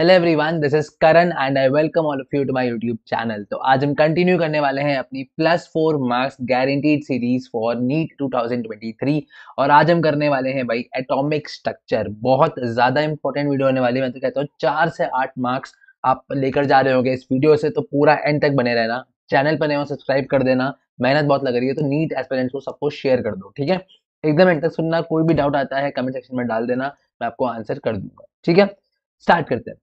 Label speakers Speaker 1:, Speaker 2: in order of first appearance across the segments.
Speaker 1: hello everyone this is Karan and I welcome all of you to my YouTube channel तो आज हम continue करने वाले हैं अपनी plus four marks guaranteed series for NEET 2023 और आज हम करने वाले हैं भाई एटॉमिक स्ट्रक्चर बहुत ज़्यादा इंपॉर्टेंट वीडियो होने वाली मैं तो कहता हूँ चार से आठ मार्क्स आप लेकर जा रहे होंगे इस वीडियो से तो पूरा एंड तक बने रहना चैनल पर नहीं हो सब्सक्राइब कर देना मेहनत बहुत लग रही है तो नीट एस्पेरेंट्स को सबको शेयर कर दो ठीक है एकदम एंड तक सुनना कोई भी डाउट आता है कमेंट सेक्शन में डाल देना मैं आपको आंसर कर दूंगा ठीक है स्टार्ट करते हैं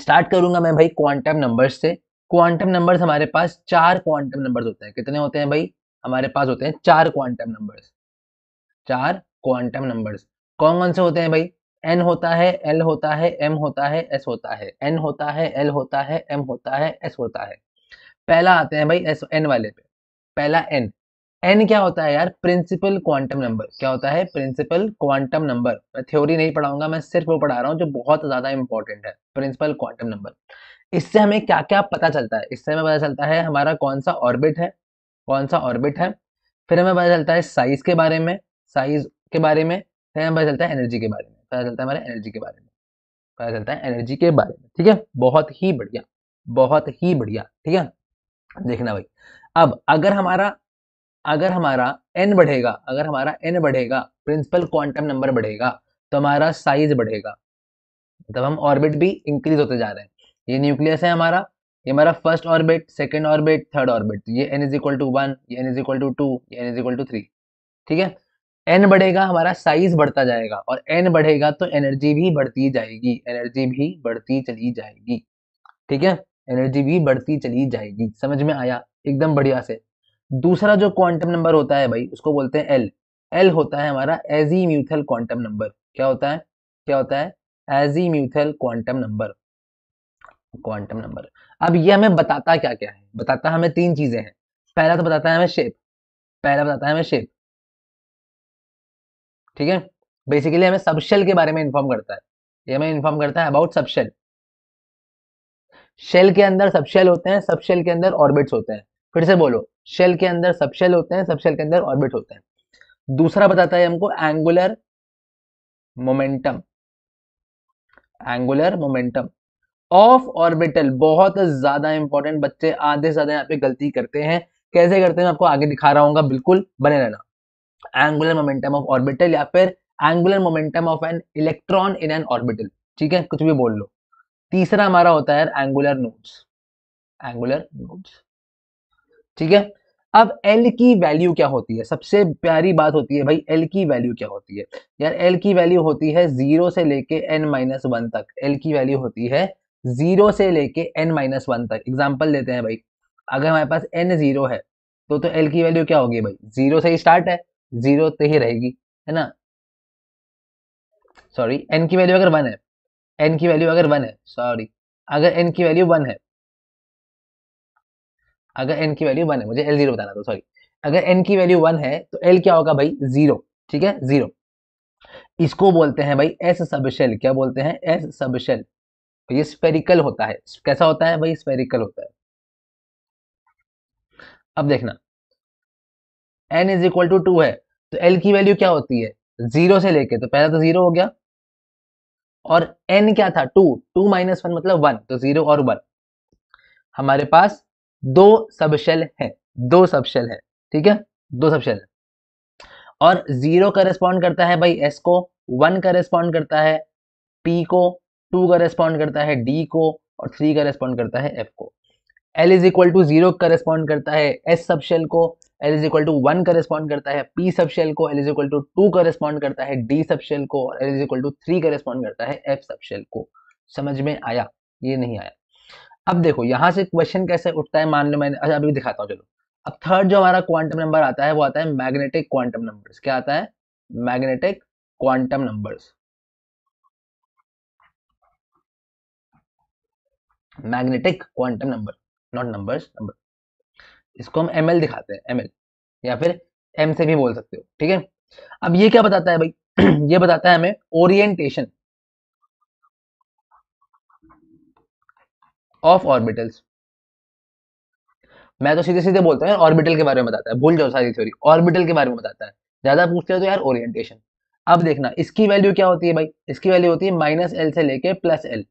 Speaker 1: स्टार्ट करूंगा मैं भाई क्वांटम नंबर्स से क्वांटम नंबर्स हमारे पास चार क्वांटम नंबर्स होते हैं कितने होते हैं भाई हमारे पास होते हैं चार क्वांटम नंबर्स चार क्वांटम नंबर्स कौन कौन से होते हैं भाई एन होता है एल होता है एम होता है एस होता है एन होता है एल होता है एम होता है एस होता है पहला आते हैं भाई एस एन वाले पे पहला एन एन क्या होता है यार प्रिंसिपल क्वांटम नंबर क्या होता है प्रिंसिपल क्वांटम नंबर मैं थ्योरी नहीं पढ़ाऊंगा मैं सिर्फ वो पढ़ा रहा हूँ जो बहुत ज्यादा इंपॉर्टेंट है प्रिंसिपल क्वांटम नंबर इससे हमें क्या क्या पता चलता है इससे हमें पता चलता है हमारा कौन सा ऑर्बिट है कौन सा ऑर्बिट है फिर हमें पता चलता है साइज के बारे में साइज के बारे में फिर हमें पता चलता है एनर्जी के बारे में पता चलता है हमारे एनर्जी के बारे में पता चलता है एनर्जी के बारे में ठीक है बहुत ही बढ़िया बहुत ही बढ़िया ठीक है देखना भाई अब अगर हमारा अगर हमारा एन बढ़ेगा अगर हमारा एन बढ़ेगा प्रिंसिपल क्वांटम नंबर बढ़ेगा तो हमारा साइज बढ़ेगा मतलब हम ऑर्बिट भी इंक्रीज होते जा रहे हैं ये न्यूक्लियस है हमारा ये हमारा first orbit second orbit third orbit ये n is equal to one ये n is equal to two ये n is equal to three ठीक है एन बढ़ेगा हमारा साइज बढ़ता जाएगा और एन बढ़ेगा तो एनर्जी भी बढ़ती जाएगी एनर्जी भी बढ़ती चली जाएगी ठीक है एनर्जी भी बढ़ती चली जाएगी समझ में आया एकदम बढ़िया से दूसरा जो क्वांटम नंबर होता है भाई उसको बोलते हैं एल एल होता है हमारा एजी म्यूथल क्वांटम नंबर क्या होता है क्या होता है azimuthal quantum number quantum number अब ये हमें बताता क्या क्या है बताता हमें तीन चीजें हैं पहला तो बताता है हमें शेप पहला बताता है हमें शेप ठीक है बेसिकली हमें सबशेल के बारे में इन्फॉर्म करता है ये हमें इन्फॉर्म करता है अबाउट सबशेल शेल के अंदर सबशेल होते हैं सबशेल के अंदर ऑर्बिट्स होते हैं फिर से बोलो शेल के अंदर सबशेल होते हैं सबशेल के अंदर ऑर्बिट होते हैं दूसरा बताता है हमको angular momentum angular momentum of orbital बहुत ज्यादा इंपॉर्टेंट बच्चे आधे से ज्यादा यहाँ पे गलती करते हैं कैसे करते हैं मैं आपको आगे दिखा रहा हूँ बिल्कुल बने रहना एंगुलर मोमेंटम ऑफ ऑर्बिटल या फिर angular momentum of an electron in an orbital ठीक है कुछ भी बोल लो तीसरा हमारा होता है एंगुलर नोट्स एंगुलर नोट्स ठीक है अब एल की वैल्यू क्या होती है सबसे प्यारी बात होती है भाई एल की वैल्यू क्या होती है यार एल की वैल्यू होती है जीरो से लेके एन माइनस वन तक एल की वैल्यू होती है जीरो से लेके एन माइनस वन तक एग्जाम्पल लेते हैं भाई अगर हमारे पास एन जीरो है तो तो एल की वैल्यू क्या होगी भाई जीरो से ही स्टार्ट है जीरो तो ही रहेगी है ना सॉरी एन की वैल्यू अगर वन है एन की वैल्यू अगर वन है सॉरी अगर एन की वैल्यू वन है अगर एन की वैल्यू वन है मुझे एल जीरो बताना था सॉरी अगर एन की वैल्यू वन है तो एल क्या होगा भाई जीरो ठीक है जीरो इसको बोलते हैं भाई एस सबशेल क्या बोलते हैं एस सबशेल तो ये स्पेरिकल होता है कैसा होता है भाई स्पेरिकल होता है अब देखना n is equal to two है तो एल की वैल्यू क्या होती है जीरो से लेके तो पहला तो जीरो हो गया और एन क्या था टू टू माइनस वन मतलब वन तो जीरो और वन हमारे पास दो सबशेल है दो सबशेल है ठीक है दो सबशेल है और जीरो का रेस्पॉन्ड करता है भाई एस को वन का रेस्पॉन्ड करता है पी को टू का रेस्पॉन्ड करता है डी को और थ्री का रेस्पॉन्ड करता है एफ को l is equal to zero का रेस्पॉन्ड करता है एस सबशेल को l is equal to one का रेस्पॉन्ड करता है पी सबशेल को l is equal to two का रेस्पॉन्ड करता है डी सबशेल को और l is equal to three का रेस्पॉन्ड करता है एफ सबशेल को समझ में आया ये नहीं आया अब देखो यहाँ से क्वेश्चन कैसे उठता है मान लो मैंने अच्छा अभी दिखाता हूँ चलो अब थर्ड जो हमारा क्वांटम नंबर आता है वो आता है मैग्नेटिक क्वांटम नंबर्स क्या आता है magnetic quantum numbers magnetic quantum number not numbers number इसको हम एम दिखाते हैं एम या फिर एम से भी बोल सकते हो ठीक है अब ये क्या बताता है भाई ये बताता है हमें ओरिएंटेशन ऑफ ऑर्बिटल्स मैं तो सीधे सीधे बोलता हूँ यार ऑर्बिटल के बारे में बताता है भूल जाओ सारी थ्योरी ऑर्बिटल के बारे में बताता है ज्यादा पूछते हो तो यार ओरिएंटेशन अब देखना इसकी वैल्यू क्या होती है भाई इसकी वैल्यू होती है माइनस एल से लेके प्लस एल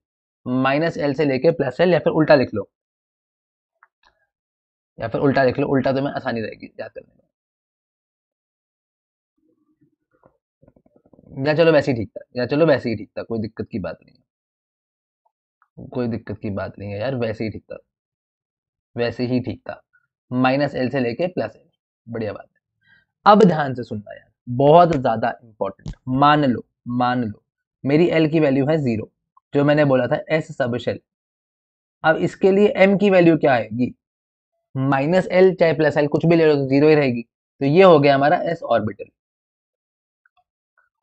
Speaker 1: माइनस एल से लेके प्लस एल या फिर उल्टा लिख लो या फिर उल्टा लिख लो उल्टा तो मैं आसानी रहेगी याद करने में या चलो वैसे ही ठीक था या चलो वैसे ही ठीक था कोई दिक्कत की बात नहीं है कोई दिक्कत की बात नहीं है यार वैसे ही ठीक था वैसे ही ठीक था माइनस एल से लेके प्लस एल बढ़िया बात है अब ध्यान से सुनना यार बहुत ज्यादा इंपॉर्टेंट मान लो मान लो मेरी एल की वैल्यू है जीरो जो मैंने बोला था एस सब शेल अब इसके लिए एम की वैल्यू क्या आएगी माइनस एल चाहे प्लस एल कुछ भी ले लो तो जीरो ही रहेगी तो ये हो गया हमारा एस ऑर्बिटल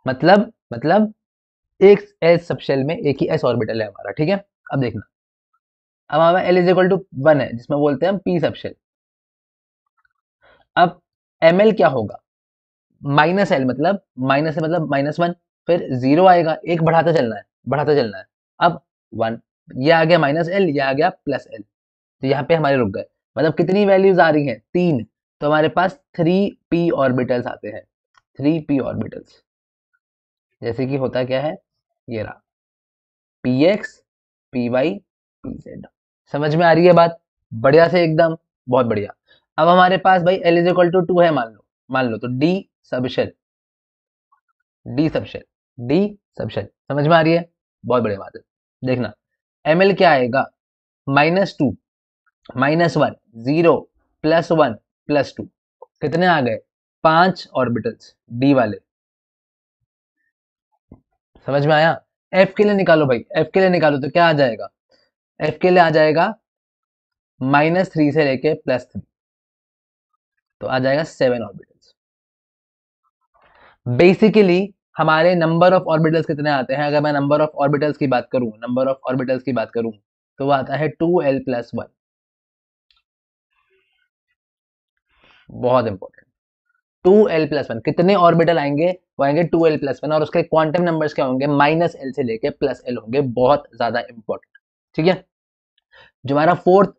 Speaker 1: मतलब मतलब एक एस सबशेल में एक ही एस ऑर्बिटल है हमारा ठीक है अब देखना अब हमारे l is equal to one है जिसमें बोलते हैं हम पी सब शेल अब एम एल क्या होगा माइनस एल मतलब माइनस मतलब माइनस वन फिर जीरो आएगा एक बढ़ाता चलना है बढ़ाता चलना है अब वन ये आ गया माइनस एल ये आ गया प्लस एल तो यहाँ पे हमारे रुक गए मतलब कितनी वैल्यूज आ रही हैं तीन तो हमारे पास थ्री पी ऑर्बिटल्स आते हैं थ्री पी ऑर्बिटल्स जैसे कि होता क्या है ये रहा p x p y p z समझ में आ रही है बात बढ़िया से एकदम बहुत बढ़िया अब हमारे पास भाई l is equal to two है मान लो मान लो तो d subshell d subshell d subshell समझ में आ रही है बहुत बढ़िया बात है देखना एम एल क्या आएगा minus two minus one zero plus one plus two कितने आ गए पांच ऑर्बिटल्स डी वाले समझ में आया एफ के लिए निकालो भाई एफ के लिए निकालो तो क्या आ जाएगा एफ के लिए आ जाएगा माइनस थ्री से लेके प्लस थ्री तो आ जाएगा सेवन ऑर्बिटल्स बेसिकली हमारे नंबर ऑफ ऑर्बिटल्स कितने आते हैं अगर मैं नंबर ऑफ ऑर्बिटल्स की बात करूं नंबर ऑफ ऑर्बिटल्स की बात करूं तो वो आता है टू एल प्लस वन बहुत important two l plus one कितने ऑर्बिटल आएंगे वो आएंगे टू एल प्लस वन और उसके क्वांटम नंबर्स क्या होंगे माइनस एल से लेके प्लस एल होंगे बहुत ज्यादा इंपॉर्टेंट ठीक है जो हमारा फोर्थ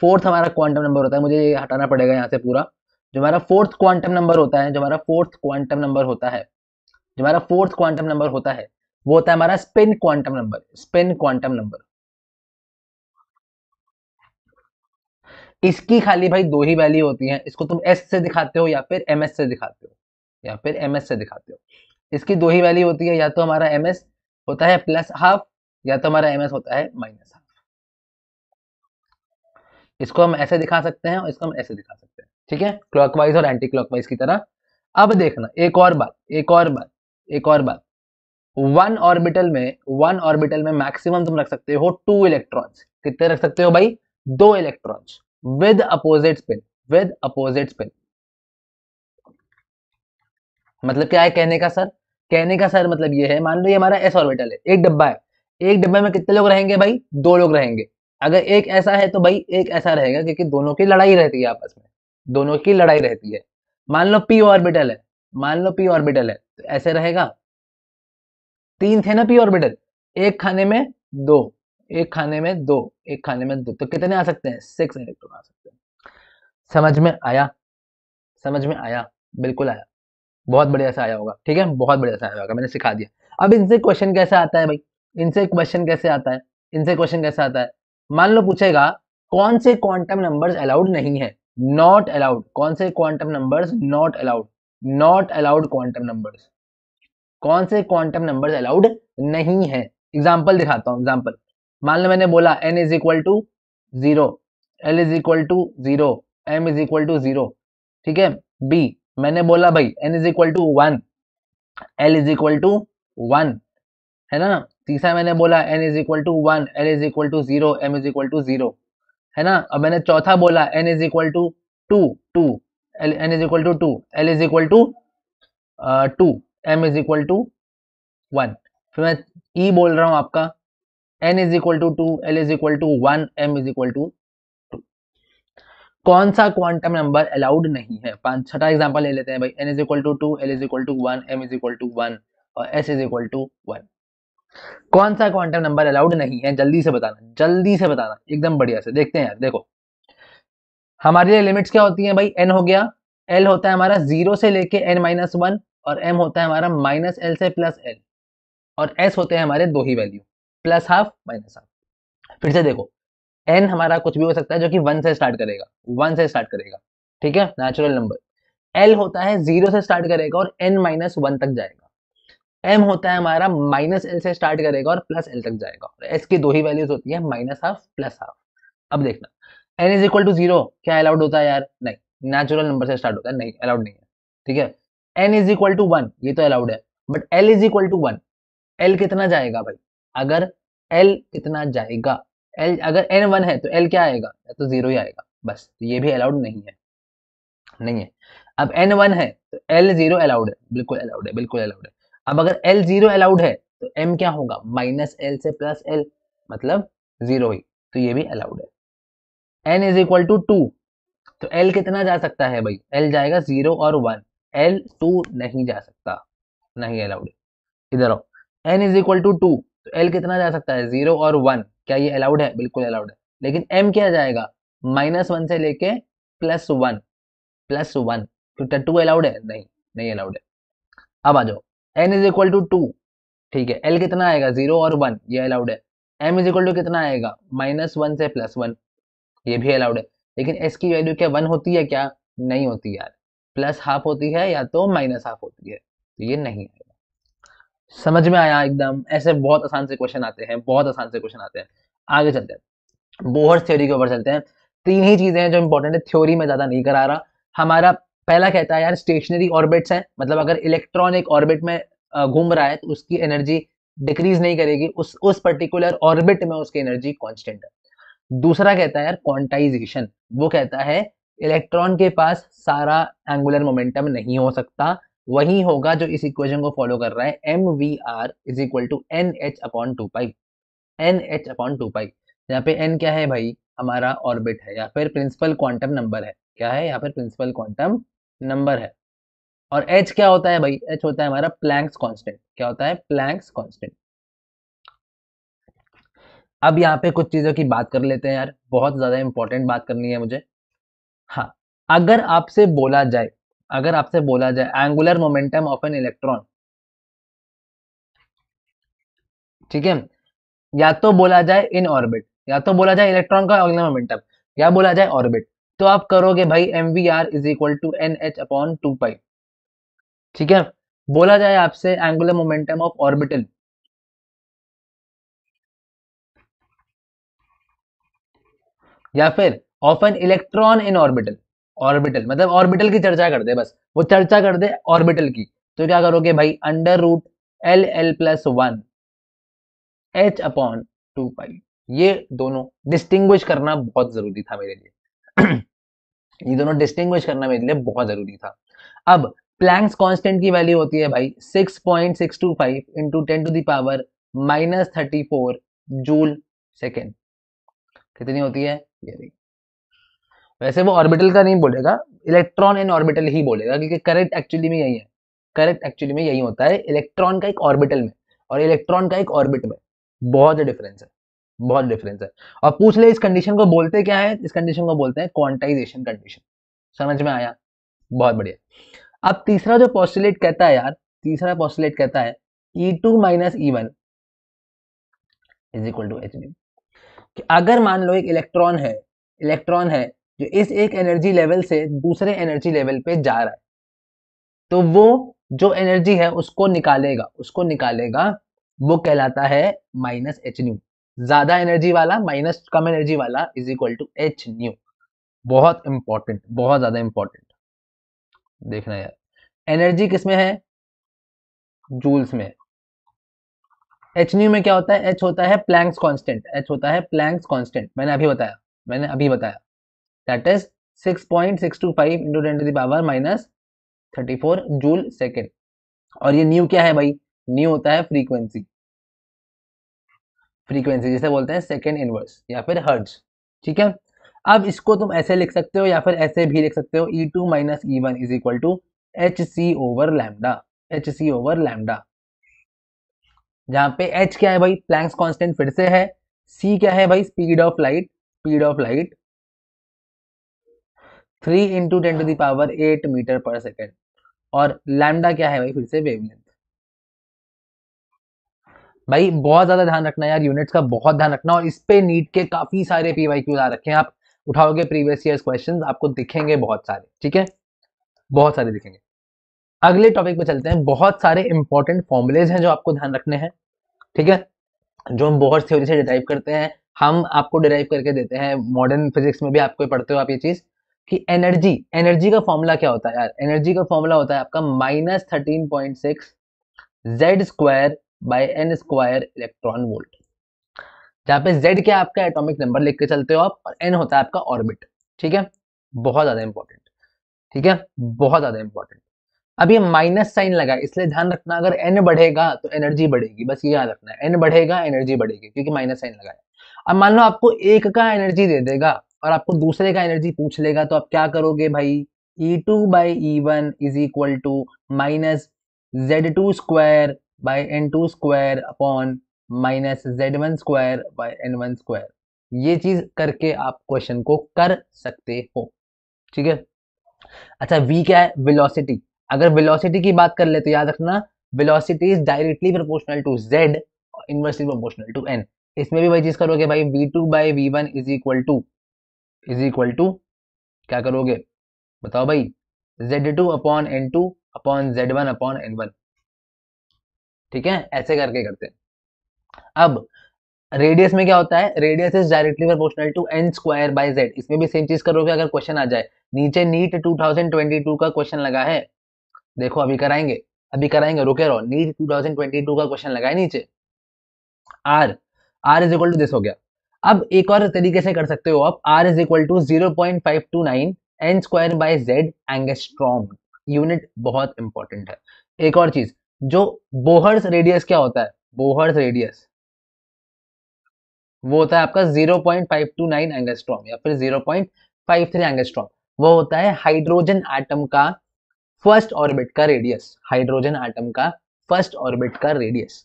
Speaker 1: फोर्थ हमारा क्वांटम नंबर होता है मुझे ये हटाना पड़ेगा यहाँ से पूरा जो हमारा फोर्थ क्वांटम नंबर होता है जो हमारा फोर्थ क्वांटम नंबर होता है जो हमारा फोर्थ क्वांटम नंबर होता है वो होता है हमारा spin quantum number spin quantum number इसकी खाली भाई दो ही वैल्यू होती है इसको तुम एस से दिखाते हो या फिर एम से दिखाते हो या फिर एम से दिखाते हो इसकी दो ही वैल्यू होती है या तो हमारा एम होता है प्लस हाफ या तो हमारा एम होता है माइनस हाफ इसको हम ऐसे दिखा सकते हैं और इसको हम ऐसे दिखा सकते हैं ठीक है क्लॉकवाइज और एंटी क्लॉकवाइज की तरह अब देखना एक और बात एक और बात एक और बात वन ऑर्बिटल में वन ऑर्बिटल में मैक्सिमम तुम रख सकते हो टू इलेक्ट्रॉन्स कितने रख सकते हो भाई दो electrons with opposite spin with opposite spin मतलब क्या है कहने का सर कहने का सर मतलब ये है मान लो ये हमारा एस ऑर्बिटल है एक डब्बा है एक डब्बे में कितने लोग रहेंगे भाई दो लोग रहेंगे अगर एक ऐसा है तो भाई एक ऐसा रहेगा क्योंकि दोनों की लड़ाई रहती है आपस में दोनों की लड़ाई रहती है मान लो पी ऑर्बिटल है मान लो पी ऑर्बिटल है तो ऐसे रहेगा तीन थे ना पी ऑर्बिटल एक खाने में दो एक खाने में दो एक खाने में दो तो कितने आ सकते हैं सिक्स इलेक्ट्रॉन आ सकते हैं समझ में आया समझ में आया बिल्कुल आया बहुत बढ़िया से आया होगा ठीक है बहुत बढ़िया से आया होगा मैंने सिखा दिया अब इनसे क्वेश्चन कैसे आता है भाई इनसे क्वेश्चन कैसे आता है इनसे क्वेश्चन कैसे आता है मान लो पूछेगा कौन से क्वांटम नंबर्स अलाउड नहीं है नॉट अलाउड कौन से quantum numbers not allowed not allowed quantum numbers कौन से क्वांटम नंबर्स अलाउड नहीं है एग्जाम्पल दिखाता हूँ एग्जाम्पल मान लो मैंने बोला n is equal to zero l is equal to zero m is equal to zero ठीक है बी मैंने बोला भाई n is equal to one l is equal to one है ना तीसरा मैंने बोला n is equal to one l is equal to zero m is equal to zero है ना अब मैंने चौथा बोला n is equal to two two l n is equal to two l is equal to two m is equal to one फिर मैं e e बोल रहा हूँ आपका n is equal to two l is equal to one m is equal to two कौन सा quantum number allowed नहीं है पांच छठा एग्जाम्पल ले लेते हैं भाई n is equal to two l is equal to one m is equal to one और s is equal to one कौन सा क्वांटम नंबर अलाउड नहीं है जल्दी से बताना जल्दी से बताना एकदम बढ़िया से देखते हैं यार देखो हमारे लिए लिमिट्स क्या होती हैं भाई एन हो गया एल होता है हमारा जीरो से लेके एन माइनस वन और एम होता है हमारा माइनस एल से प्लस एल और एस होते हैं हमारे दो ही value plus half minus half फिर से देखो एन हमारा कुछ भी हो सकता है जो कि वन से स्टार्ट करेगा वन से स्टार्ट करेगा ठीक है नेचुरल नंबर एल होता है जीरो से स्टार्ट करेगा और एन माइनस वन तक जाएगा एम होता है हमारा माइनस एल से स्टार्ट करेगा और प्लस एल तक जाएगा एस की दो ही वैल्यूज होती है माइनस हाफ प्लस हाफ अब देखना n is equal to zero क्या अलाउड होता है यार नहीं नेचुरल नंबर से स्टार्ट होता है नहीं अलाउड नहीं है ठीक है n is equal to one ये तो अलाउड है but l is equal to one l कितना जाएगा भाई अगर एल कितना जाएगा एल अगर एन वन है तो एल क्या आएगा या तो जीरो ही आएगा बस तो ये भी अलाउड नहीं है नहीं है अब एन वन है तो एल जीरो अलाउड है बिल्कुल अलाउड है बिल्कुल अलाउड है अब अगर एल जीरो अलाउड है तो एम क्या होगा माइनस एल से प्लस एल मतलब जीरो ही तो ये भी अलाउड है n is equal to two तो एल कितना जा सकता है भाई एल जाएगा जीरो और वन एल टू नहीं जा सकता नहीं अलाउड इधर आओ n is equal to two तो एल कितना जा सकता है जीरो और वन क्या ये अलाउड है बिल्कुल अलाउड है लेकिन एम क्या जाएगा माइनस वन से लेके प्लस वन प्लस वन तो टू अलाउड है नहीं नहीं अलाउड है अब आ जाओ n is equal to two ठीक है एल कितना आएगा जीरो और वन ये अलाउड है एम इज इक्वल टू कितना आएगा माइनस वन से प्लस वन ये भी अलाउड है लेकिन एस की वैल्यू क्या वन होती है क्या नहीं होती यार प्लस हाफ होती है या तो माइनस हाफ होती है तो ये नहीं है समझ में आया एकदम ऐसे बहुत आसान से क्वेश्चन आते हैं बहुत आसान से क्वेश्चन आते हैं आगे चलते हैं बोहर थ्योरी के ऊपर चलते हैं तीन ही चीजें हैं जो इंपॉर्टेंट है थ्योरी में ज्यादा नहीं करा रहा हमारा पहला कहता है यार स्टेशनरी ऑर्बिट्स हैं मतलब अगर इलेक्ट्रॉन एक ऑर्बिट में घूम रहा है तो उसकी एनर्जी डिक्रीज नहीं करेगी उस उस पर्टिकुलर ऑर्बिट में उसकी एनर्जी कॉन्स्टेंट है दूसरा कहता है यार क्वांटाइजेशन वो कहता है इलेक्ट्रॉन के पास सारा एंगुलर मोमेंटम नहीं हो सकता वही होगा जो इस इक्वेशन को फॉलो कर रहा है m v r is equal to n h upon two pi n h upon two pi यहाँ पे एन क्या है भाई हमारा ऑर्बिट है या फिर प्रिंसिपल क्वांटम नंबर है क्या है यहाँ पर प्रिंसिपल क्वांटम नंबर है और एच क्या होता है भाई एच होता है हमारा प्लैंक्स कॉन्स्टेंट क्या होता है प्लैंक्स कॉन्स्टेंट अब यहाँ पे कुछ चीज़ों की बात कर लेते हैं यार बहुत ज़्यादा इंपॉर्टेंट बात करनी है मुझे हाँ अगर आपसे बोला जाए अगर आपसे बोला जाए angular momentum of an electron ठीक है या तो बोला जाए इन ऑर्बिट या तो बोला जाए इलेक्ट्रॉन का एंगुलर मोमेंटम या बोला जाए ऑर्बिट तो आप करोगे भाई m v r is equal to n h upon two pi ठीक है बोला जाए आपसे एंगुलर मोमेंटम ऑफ ऑर्बिटल या फिर of an electron in orbital orbital मतलब ऑर्बिटल की चर्चा कर दे बस वो चर्चा कर दे ऑर्बिटल की तो क्या करोगे भाई under root l l plus one h upon two pi ये दोनों डिस्टिंग्विश करना बहुत जरूरी था मेरे लिए ये दोनों डिस्टिंग्विश करना मेरे लिए बहुत जरूरी था अब प्लैंक्स कांस्टेंट की वैल्यू होती है भाई 6.625 into ten to the power minus thirty four joule second कितनी होती है ये देखिए वैसे वो ऑर्बिटल का नहीं बोलेगा इलेक्ट्रॉन इन ऑर्बिटल ही बोलेगा क्योंकि करेक्ट एक्चुअली में यही है करेक्ट एक्चुअली में यही होता है इलेक्ट्रॉन का एक ऑर्बिटल में और इलेक्ट्रॉन का एक ऑर्बिट में बहुत डिफरेंस है बहुत डिफरेंस है और पूछ ले इस कंडीशन को बोलते क्या है इस कंडीशन को बोलते हैं क्वांटाइजेशन कंडीशन समझ में आया बहुत बढ़िया अब तीसरा जो पॉस्टुलेट कहता है यार तीसरा पॉस्टुलेट कहता है e two minus e one is equal to h d अगर मान लो एक इलेक्ट्रॉन है इलेक्ट्रॉन है जो इस एक एनर्जी लेवल से दूसरे एनर्जी लेवल पे जा रहा है तो वो जो एनर्जी है उसको निकालेगा उसको निकालेगा वो कहलाता है माइनस एच न्यू ज्यादा एनर्जी वाला माइनस कम एनर्जी वाला is equal to h nu बहुत इंपॉर्टेंट बहुत ज्यादा इंपॉर्टेंट देखना यार एनर्जी किसमें है जूल्स में एच न्यू में क्या होता है एच होता है प्लैंक्स कांस्टेंट एच होता है प्लैंक्स कांस्टेंट मैंने अभी बताया मैंने अभी बताया that is 6.625 into 10 to the power minus 34 joule second और ये न्यू क्या है भाई न्यू होता है फ्रीक्वेंसी फ्रीक्वेंसी जिसे बोलते हैं सेकेंड इनवर्स या फिर हर्ज ठीक है अब इसको तुम ऐसे लिख सकते हो या फिर ऐसे भी लिख सकते हो e two minus e one is equal to h c over lambda h c over lambda जहां पे एच क्या है भाई प्लैंक्स कांस्टेंट फिर से है सी क्या है भाई speed of light speed of light three into ten to the power eight meter per second और लैमडा क्या है भाई फिर से वेवलेंथ भाई बहुत ज्यादा ध्यान रखना यार यूनिट्स का बहुत ध्यान रखना और इस पे नीट के काफी सारे पी वाई आ रखे हैं आप उठाओगे प्रीवियस ईयर क्वेश्चन आपको दिखेंगे बहुत सारे ठीक है बहुत सारे दिखेंगे अगले टॉपिक पे चलते हैं बहुत सारे इंपॉर्टेंट फॉर्मुलेज हैं जो आपको ध्यान रखने हैं ठीक है जो हम बहुत थ्योरी से डिराइव करते हैं हम आपको डिराइव करके देते हैं मॉडर्न फिजिक्स में भी आपको पढ़ते हो आप ये चीज़ कि एनर्जी एनर्जी का फॉर्मूला क्या होता है यार एनर्जी का फॉर्मूला होता है आपका minus thirteen point six z square by n square electron volt जहां पे जेड क्या आपका एटॉमिक नंबर लिख के चलते हो आप और एन होता है आपका ऑर्बिट ठीक है बहुत ज़्यादा इंपॉर्टेंट ठीक है बहुत ज़्यादा इंपॉर्टेंट अब ये माइनस साइन लगा इसलिए ध्यान रखना अगर एन बढ़ेगा तो एनर्जी बढ़ेगी बस ये याद रखना है एन बढ़ेगा एनर्जी बढ़ेगी क्योंकि माइनस साइन लगाया अब मान लो आपको एक का एनर्जी दे देगा और आपको दूसरे का एनर्जी पूछ लेगा तो आप क्या करोगे भाई e two by e one is equal to minus z two square by n two square upon minus z one square by n one square ये चीज करके आप क्वेश्चन को कर सकते हो ठीक है अच्छा वी क्या है वेलोसिटी अगर वेलोसिटी की बात कर ले तो याद रखना velocity is directly proportional to z और इनवर्सली प्रोपोर्शनल टू एन इसमें भी वही चीज करोगे भाई v two by v one is equal to is equal to क्या करोगे बताओ भाई z two upon N two upon z one upon N one ठीक है ऐसे करके करते हैं अब रेडियस में क्या होता है radius is directly proportional to n square by z इसमें भी सेम चीज करोगे अगर क्वेश्चन आ जाए नीचे नीट 2022 का क्वेश्चन लगा है देखो अभी कराएंगे अभी कराएंगे रुके रहो नीट 2022 का क्वेश्चन लगा है नीचे r r is equal to this हो गया अब एक और तरीके से कर सकते हो आप r is equal to zero point five two nine n square by z angstrom unit बहुत इंपॉर्टेंट है एक और चीज जो बोहर्स रेडियस क्या होता है बोहर्स रेडियस वो होता है आपका 0.529 एंगेस्ट्रॉम या फिर 0.53 एंगेस्ट्रॉम वो होता है हाइड्रोजन एटम का फर्स्ट ऑर्बिट का रेडियस हाइड्रोजन एटम का फर्स्ट ऑर्बिट का रेडियस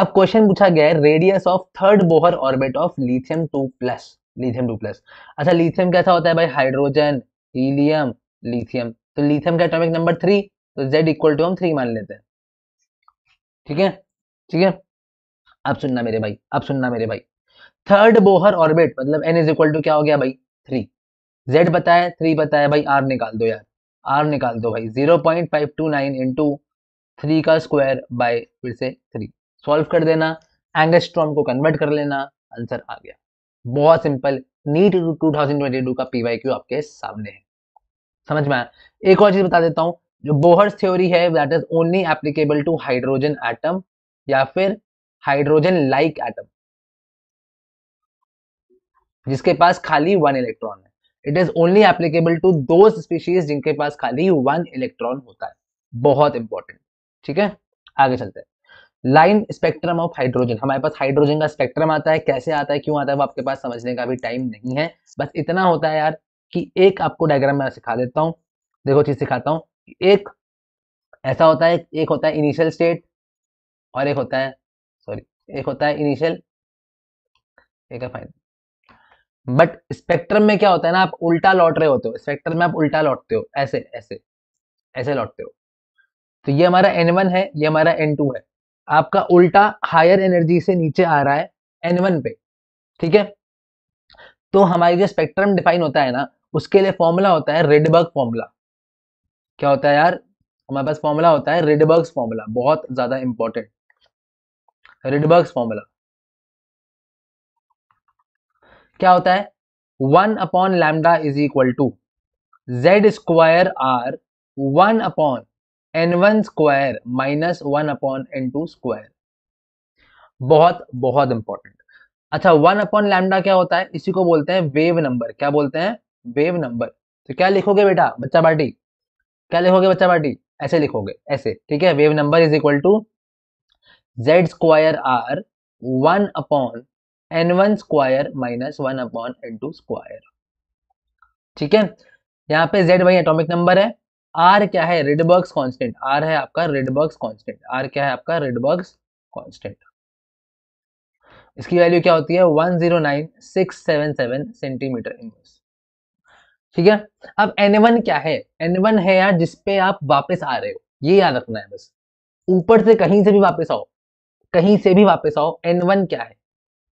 Speaker 1: अब क्वेश्चन पूछा गया है radius of third Bohr orbit of lithium two plus lithium two plus अच्छा लिथियम कैसा होता है भाई हाइड्रोजन हीलियम लिथियम तो लिथियम का एटॉमिक नंबर थ्री तो जेड इक्वल टू हम थ्री मान लेते हैं ठीक है ठीक है अब सुनना मेरे भाई अब सुनना मेरे भाई थर्ड बोहर ऑर्बिट मतलब एन इज इक्वल टू क्या हो गया भाई थ्री जेड बताया थ्री बताया भाई आर निकाल दो यार आर निकाल दो भाई zero point five two nine into three का स्क्वायर बाय फिर से थ्री सॉल्व कर देना एंगस्ट्रॉम को कन्वर्ट कर लेना आंसर आ गया बहुत simple NEET two thousand twenty two का क्यू आपके सामने है समझ में आया एक और चीज बता देता हूँ जो बोहर्स थ्योरी है that is only applicable to hydrogen atom या फिर हाइड्रोजन लाइक एटम जिसके पास खाली वन इलेक्ट्रॉन है it is only applicable to दो स्पीशीज जिनके पास खाली वन इलेक्ट्रॉन होता है बहुत इंपॉर्टेंट ठीक है आगे चलते हैं लाइन स्पेक्ट्रम ऑफ हाइड्रोजन हमारे पास हाइड्रोजन का स्पेक्ट्रम आता है कैसे आता है क्यों आता है वो आपके पास समझने का भी टाइम नहीं है बस इतना होता है यार कि एक आपको डायग्राम मैं सिखा देता हूँ देखो चीज सिखाता हूँ एक ऐसा होता है एक होता है इनिशियल स्टेट और एक होता है सॉरी एक होता है इनिशियल एक है फाइन बट स्पेक्ट्रम में क्या होता है ना आप उल्टा लौट रहे होते हो स्पेक्ट्रम में आप उल्टा लौटते हो ऐसे ऐसे ऐसे लौटते हो तो ये हमारा एन वन है ये हमारा एन टू है आपका उल्टा हायर एनर्जी से नीचे आ रहा है एन पे ठीक है तो हमारी जो स्पेक्ट्रम डिफाइन होता है ना उसके लिए फॉर्मूला होता है रेडबर्ग फॉर्मूला क्या होता है यार हमारे पास फॉर्मूला होता है रेडबर्ग फॉर्मूला बहुत ज्यादा इंपॉर्टेंट रेडबर्ग फॉर्मूला क्या होता है one upon lambda is equal to Z square are one upon N one square minus one upon N two square बहुत बहुत इंपॉर्टेंट अच्छा वन अपॉन लैमडा क्या होता है इसी को बोलते हैं वेव नंबर क्या बोलते हैं वेव नंबर तो क्या लिखोगे बेटा बच्चा पार्टी क्या लिखोगे बच्चा पार्टी ऐसे लिखोगे ऐसे ठीक है wave number is equal to Z square are one upon N one square minus one upon N two square ठीक है यहाँ पे जेड वही एटॉमिक नंबर है आर क्या है रेडबर्ग्स कांस्टेंट आर है आपका रेडबर्ग्स कांस्टेंट आर क्या है आपका रेडबर्ग्स कांस्टेंट इसकी वैल्यू क्या होती है 109677 सेंटीमीटर इनवर्स ठीक है अब वन क्या है वन है यार जिसपे आप वापस आ रहे हो ये याद रखना है बस ऊपर से कहीं से भी वापस आओ कहीं से भी वापस आओ वन क्या है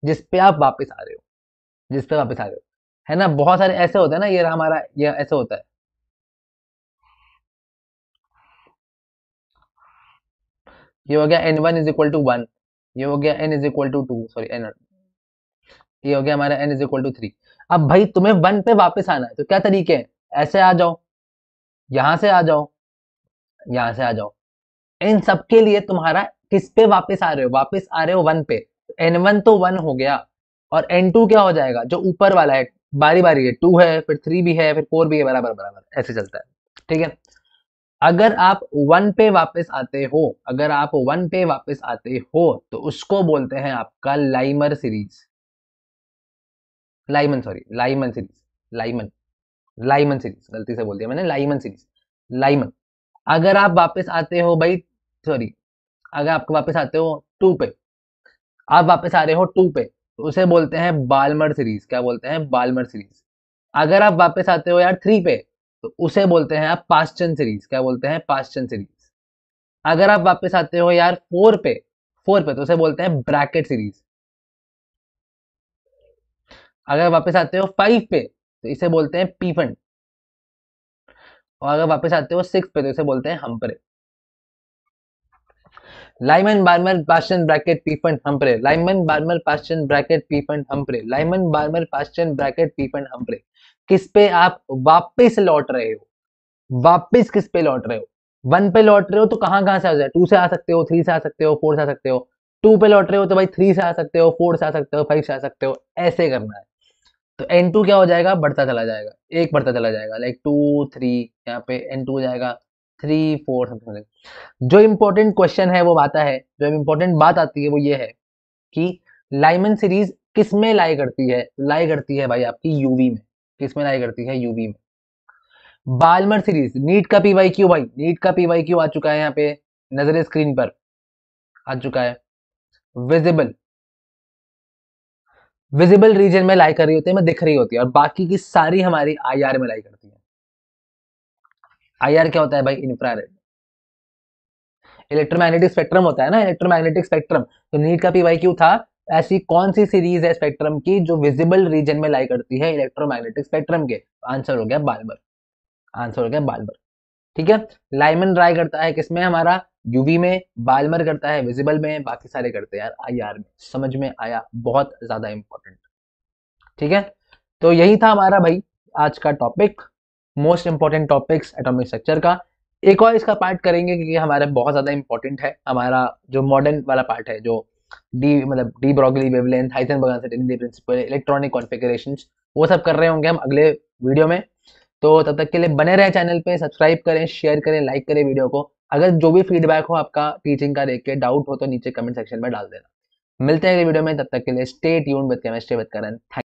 Speaker 1: जिसपे आप वापस आ रहे हो जिसपे वापस आ रहे हो है ना बहुत सारे ऐसे होते हैं ना ये हमारा ये ऐसे होता है ये हो गया N one is equal to one ये हो गया N is equal to two sorry N ये हो गया हमारा N is equal to three अब भाई तुम्हें वन पे वापस आना है तो क्या तरीके हैं ऐसे आ जाओ यहां से आ जाओ यहां से आ जाओ इन सब के लिए तुम्हारा किस पे वापस आ रहे हो वापस आ रहे हो वन पे एन वन तो वन हो गया और एन टू क्या हो जाएगा जो ऊपर वाला है बारी बारी है टू है फिर थ्री भी है फिर फोर भी है बराबर बराबर ऐसे चलता है ठीक है अगर आप वन पे वापस आते हो अगर आप वन पे वापस आते हो तो उसको बोलते हैं आपका Lyman series Lyman sorry Lyman series Lyman Lyman series गलती से बोल दिया मैंने लाइमन सीरीज लाइमन अगर आप वापस आते हो भाई सॉरी अगर आपको वापस आते हो टू पे आप वापस आ रहे हो टू पे तो उसे बोलते हैं बालमर सीरीज क्या बोलते हैं बालमर सीरीज अगर आप वापस आते हो यार थ्री पे तो उसे बोलते हैं आप पास्चन सीरीज क्या बोलते हैं पास्चन सीरीज अगर आप वापस आते हो यार फोर पे फोर पे तो उसे बोलते हैं ब्रैकेट सीरीज अगर वापस आते हो फाइव पे तो इसे बोलते हैं पीफंड और अगर वापस आते हो सिक्स पे तो इसे बोलते हैं Humphrey Lyman Balmer Paschen Brackett Pfund Humphrey Lyman Balmer Paschen Brackett Pfund Humphrey Lyman Balmer Paschen Brackett Pfund Humphrey किस पे आप वापस लौट रहे हो वापस किस पे लौट रहे हो वन पे लौट रहे हो तो कहां कहां से आ जाए टू से आ सकते हो थ्री से आ सकते हो फोर से आ सकते हो टू पे लौट रहे हो तो भाई थ्री से आ सकते हो फोर से आ सकते हो फाइव से आ सकते हो ऐसे करना है तो एन टू क्या हो जाएगा बढ़ता चला जाएगा एक बढ़ता चला जाएगा लाइक टू थ्री यहाँ पे एन टू हो जाएगा थ्री फोर समथिंग जो इम्पोर्टेंट क्वेश्चन है वो आता है जो इम्पोर्टेंट बात आती है वो ये है कि लाइमन सीरीज किस में लाई करती है लाई करती है भाई आपकी यूवी में किसमें लाई करती है यूबी में बालमर सीरीज नीट का पीवाई क्यू भाई नीट का पीवाई क्यू आ चुका है यहाँ पे नजर स्क्रीन पर आ चुका है विजिबल विजिबल रीजन में लाई कर रही होती है मैं दिख रही होती है और बाकी की सारी हमारी आईआर में लाई करती है आईआर क्या होता है भाई इंफ्रारेड इलेक्ट्रोमैग्नेटिक स्पेक्ट्रम होता है ना इलेक्ट्रोमैग्नेटिक स्पेक्ट्रम तो नीट का पीवाई क्यू था ऐसी कौन सी सीरीज है स्पेक्ट्रम की जो विजिबल रीजन में लाई करती है इलेक्ट्रोमैग्नेटिक स्पेक्ट्रम के आंसर हो गया बालबर आंसर हो गया बालबर ठीक है लाइमन ड्राई करता है किसमें हमारा यूवी में बालमर करता है विजिबल में बाकी सारे करते हैं यार में समझ में आया बहुत ज्यादा इंपॉर्टेंट ठीक है तो यही था हमारा भाई आज का topic most important topics atomic structure का एक और इसका पार्ट करेंगे क्योंकि हमारा बहुत ज़्यादा इंपॉर्टेंट है हमारा जो मॉडर्न वाला पार्ट है जो डी मतलब de Broglie wavelength Heisenberg uncertainty principle electronic configuration वो सब कर रहे होंगे हम अगले वीडियो में तो तब तक के लिए बने रहे चैनल पे सब्सक्राइब करें शेयर करें लाइक करें वीडियो को अगर जो भी फीडबैक हो आपका टीचिंग का देख के डाउट हो तो नीचे कमेंट सेक्शन में डाल देना मिलते हैं अगले वीडियो में तब तक के लिए स्टेट यून with chemistry with Karan thank